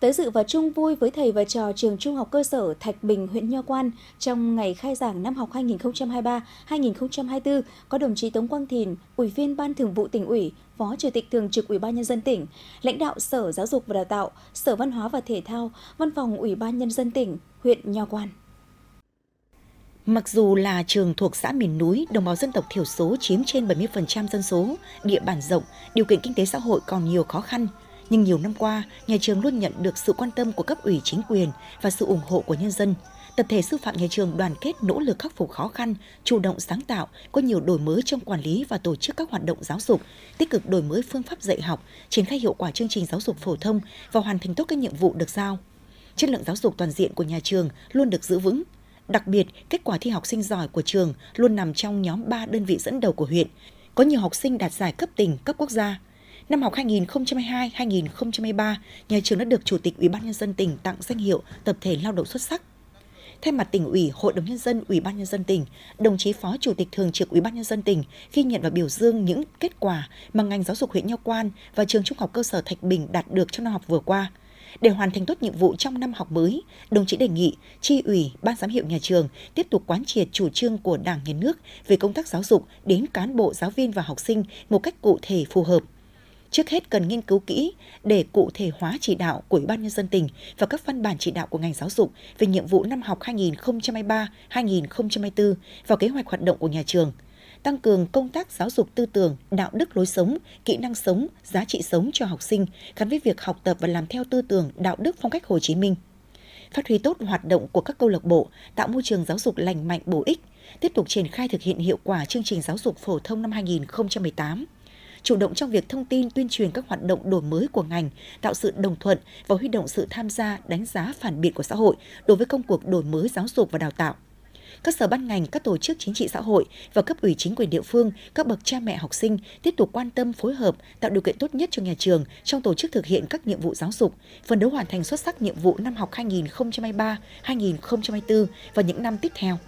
tới dự và chung vui với thầy và trò trường trung học cơ sở Thạch Bình, huyện Nho Quan trong ngày khai giảng năm học 2023-2024 có đồng chí Tống Quang Thìn, Ủy viên Ban Thường vụ tỉnh ủy, Phó Chủ tịch Thường trực Ủy ban nhân dân tỉnh, lãnh đạo Sở Giáo dục và Đào tạo, Sở Văn hóa và Thể thao, Văn phòng Ủy ban nhân dân tỉnh, huyện Nho Quan. Mặc dù là trường thuộc xã miền núi, đồng bào dân tộc thiểu số chiếm trên 70% dân số, địa bàn rộng, điều kiện kinh tế xã hội còn nhiều khó khăn, nhưng nhiều năm qua, nhà trường luôn nhận được sự quan tâm của cấp ủy chính quyền và sự ủng hộ của nhân dân. Tập thể sư phạm nhà trường đoàn kết nỗ lực khắc phục khó khăn, chủ động sáng tạo, có nhiều đổi mới trong quản lý và tổ chức các hoạt động giáo dục, tích cực đổi mới phương pháp dạy học, triển khai hiệu quả chương trình giáo dục phổ thông và hoàn thành tốt các nhiệm vụ được giao. Chất lượng giáo dục toàn diện của nhà trường luôn được giữ vững, Đặc biệt, kết quả thi học sinh giỏi của trường luôn nằm trong nhóm 3 đơn vị dẫn đầu của huyện. Có nhiều học sinh đạt giải cấp tỉnh, cấp quốc gia. Năm học 2022-2023, nhà trường đã được Chủ tịch Ủy ban nhân dân tỉnh tặng danh hiệu tập thể lao động xuất sắc. Thay mặt tỉnh ủy, Hội đồng nhân dân, Ủy ban nhân dân tỉnh, đồng chí Phó Chủ tịch Thường trực Ủy ban nhân dân tỉnh ghi nhận và biểu dương những kết quả mà ngành giáo dục huyện Nho Quan và trường Trung học cơ sở Thạch Bình đạt được trong năm học vừa qua. Để hoàn thành tốt nhiệm vụ trong năm học mới, đồng chí đề nghị tri ủy, ban giám hiệu nhà trường tiếp tục quán triệt chủ trương của Đảng nhà nước về công tác giáo dục đến cán bộ, giáo viên và học sinh một cách cụ thể phù hợp, trước hết cần nghiên cứu kỹ để cụ thể hóa chỉ đạo của Ủy ban nhân dân tỉnh và các văn bản chỉ đạo của ngành giáo dục về nhiệm vụ năm học 2023-2024 vào kế hoạch hoạt động của nhà trường tăng cường công tác giáo dục tư tưởng, đạo đức lối sống, kỹ năng sống, giá trị sống cho học sinh gắn với việc học tập và làm theo tư tưởng, đạo đức phong cách Hồ Chí Minh. Phát huy tốt hoạt động của các câu lạc bộ, tạo môi trường giáo dục lành mạnh bổ ích, tiếp tục triển khai thực hiện hiệu quả chương trình giáo dục phổ thông năm 2018 chủ động trong việc thông tin tuyên truyền các hoạt động đổi mới của ngành, tạo sự đồng thuận và huy động sự tham gia đánh giá phản biện của xã hội đối với công cuộc đổi mới giáo dục và đào tạo các sở ban ngành, các tổ chức chính trị xã hội và cấp ủy chính quyền địa phương, các bậc cha mẹ học sinh tiếp tục quan tâm phối hợp, tạo điều kiện tốt nhất cho nhà trường trong tổ chức thực hiện các nhiệm vụ giáo dục, phấn đấu hoàn thành xuất sắc nhiệm vụ năm học 2023-2024 và những năm tiếp theo.